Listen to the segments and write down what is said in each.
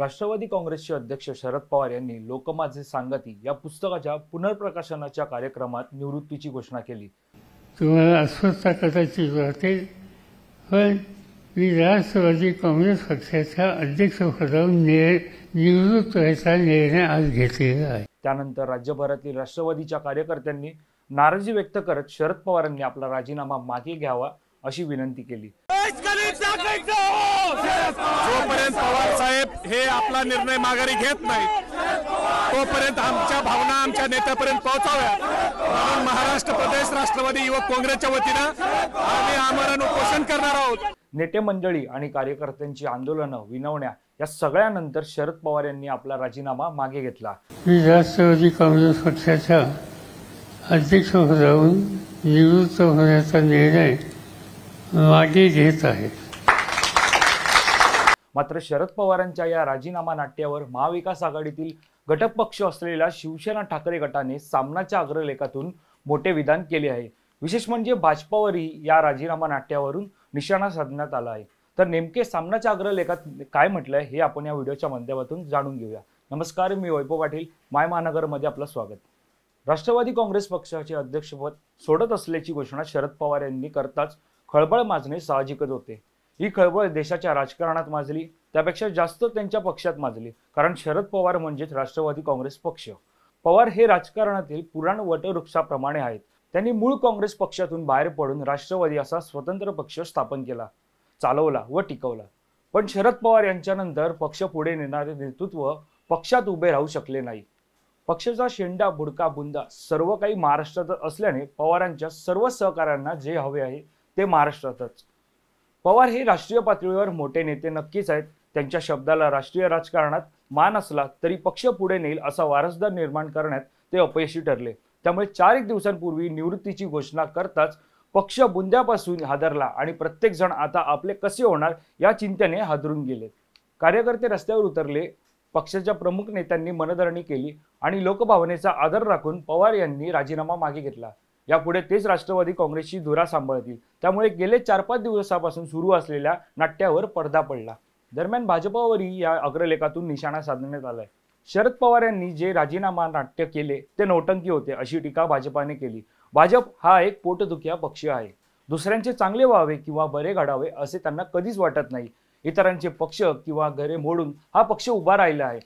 राष्ट्रवादी काँग्रेसचे अध्यक्ष शरद पवार यांनी लोकमाझे सांगती या पुस्तकाच्या पुनर्प्रकाशनाच्या कार्यक्रमात निवृत्तीची घोषणा केली तुम्हाला अस्वस्थता कदाचित वाटेल पण मी राष्ट्रवादी काँग्रेस पक्षाच्या अध्यक्षपदावरून निवृत्त व्हायचा निर्णय आज घेतलेला आहे त्यानंतर राज्यभरातील राष्ट्रवादीच्या कार्यकर्त्यांनी नाराजी व्यक्त करत शरद पवारांनी आपला राजीनामा मागे घ्यावा अशी विनंती केली हे आपला निर्णय माघारी घेत नाही तोपर्यंत आमच्या भावना आमच्या नेत्यापर्यंत पोहोचाव्यात म्हणून महाराष्ट्र प्रदेश राष्ट्रवादी युवक काँग्रेसच्या वतीनं आम्ही आमरण उपोषण करणार आहोत नेते मंडळी आणि कार्यकर्त्यांची आंदोलनं विनवण्या या सगळ्यानंतर शरद पवार यांनी आपला राजीनामा मागे घेतला मी राष्ट्रवादी काँग्रेस पक्षाच्या अध्यक्ष राहून निवृत्त होण्याचा निर्णय मागे घेत आहे मात्र शरद पवारांच्या या राजीनामा नाट्यावर महाविकास आघाडीतील घटकपक्ष असलेल्या शिवसेना ठाकरे गटाने सामनाच्या अग्रलेखातून मोठे विधान केले आहे विशेष म्हणजे भाजपावरही या राजीनामा नाट्यावरून निशाणा साधण्यात आला आहे तर नेमके सामनाच्या अग्रलेखात काय म्हटलंय हे आपण या व्हिडिओच्या माध्यमातून जाणून घेऊया नमस्कार मी वैभव पाटील माय महानगरमध्ये आपलं स्वागत राष्ट्रवादी काँग्रेस पक्षाचे अध्यक्षपद सोडत असल्याची घोषणा शरद पवार यांनी करताच खळबळ माजणे साहजिकच होते ही खळबळ देशाच्या राजकारणात माजली त्यापेक्षा जास्त त्यांच्या पक्षात माजली कारण शरद पवार म्हणजेच राष्ट्रवादी काँग्रेस पक्ष पवार हे राजकारणातील पुराण वटवृक्षाप्रमाणे आहेत त्यांनी मूळ काँग्रेस पक्षातून बाहेर पडून राष्ट्रवादी असा स्वतंत्र पक्ष स्थापन केला चालवला व टिकवला पण शरद पवार यांच्यानंतर पक्ष पुढे नेणारे नेतृत्व पक्षात उभे राहू शकले नाही पक्षाचा शेंडा बुडका बुंदा सर्व काही महाराष्ट्रातच असल्याने पवारांच्या सर्व सहकाऱ्यांना जे हवे आहे ते महाराष्ट्रातच पवार हे राष्ट्रीय पातळीवर मोठे नेते नक्कीच आहेत त्यांच्या शब्दाला राष्ट्रीय राजकारणात मान असला तरी पक्ष पुढे नेईल असा वारसदार निर्माण करण्यात ते अपयशी ठरले त्यामुळे चार एक दिवसांपूर्वी निवृत्तीची घोषणा करताच पक्ष बुंद्यापासून हादरला आणि प्रत्येकजण आता आपले कसे होणार या चिंतेने हादरून गेले कार्यकर्ते रस्त्यावर उतरले पक्षाच्या प्रमुख नेत्यांनी मनधरणी केली आणि लोकभावनेचा आदर राखून पवार यांनी राजीनामा मागे घेतला यापुढे तेच राष्ट्रवादी काँग्रेसची धुरा सांभाळतील त्यामुळे गेले चार पाच दिवसापासून सुरू असलेल्या नाट्यावर पडदा पडला दरम्यान भाजपावरही या अग्रलेखातून निशाणा साधण्यात आलाय शरद पवार यांनी जे राजीनामा नाट्य केले ते नौटंकी होते अशी टीका भाजपाने केली भाजप हा एक पोटदुखिया पक्ष आहे दुसऱ्यांचे चांगले व्हावे किंवा बरे घडावे असे त्यांना कधीच वाटत नाही इतरांचे पक्ष किंवा घरे मोडून हा पक्ष उभा राहिला आहे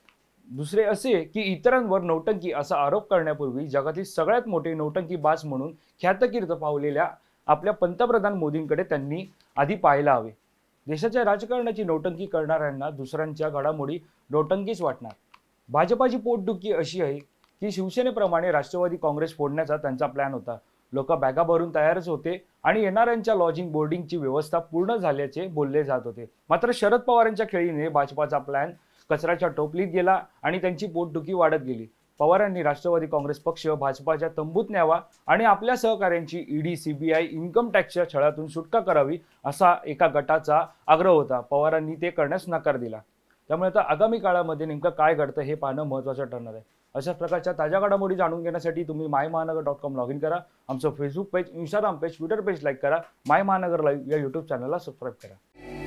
दुसरे असे की इतरांवर नौटंकी असा आरोप करण्यापूर्वी जगातील सगळ्यात मोठे बास म्हणून ख्यातकीर्द पावलेल्या आपल्या पंतप्रधान मोदींकडे त्यांनी आधी पाहायला हवे देशाच्या राजकारणाची नौटंकी करणाऱ्यांना दुसऱ्यांच्या घडामोडी नौटंकीच वाटणार भाजपाची पोटदुखी अशी आहे की शिवसेनेप्रमाणे राष्ट्रवादी काँग्रेस फोडण्याचा त्यांचा प्लॅन होता लोक बॅगा भरून तयारच होते आणि येणाऱ्यांच्या लॉजिंग बोर्डिंगची व्यवस्था पूर्ण झाल्याचे बोलले जात होते मात्र शरद पवारांच्या खेळीने भाजपाचा प्लॅन कचऱ्याच्या टोपलीत गेला आणि त्यांची पोटदुखी वाढत गेली पवारांनी राष्ट्रवादी काँग्रेस पक्ष भाजपाच्या तंबूत न्यावा आणि आपल्या सहकाऱ्यांची ईडी सीबीआय इन्कम टॅक्सच्या छळातून सुटका करावी असा एका गटाचा आग्रह होता पवारांनी ते करण्यास नकार दिला त्यामुळे आता आगामी काळामध्ये नेमकं काय घडतं हे पाहणं महत्त्वाचं ठरणार आहे अशा प्रकारच्या ताज्या घडामोडी जाणून घेण्यासाठी तुम्ही माय महानगर डॉट कॉम लॉग इन करा आमचं Facebook page Instagram page Twitter page like करा माय महानगर लाईव्ह या यूट्यूब चॅनलला सबस्क्राईब करा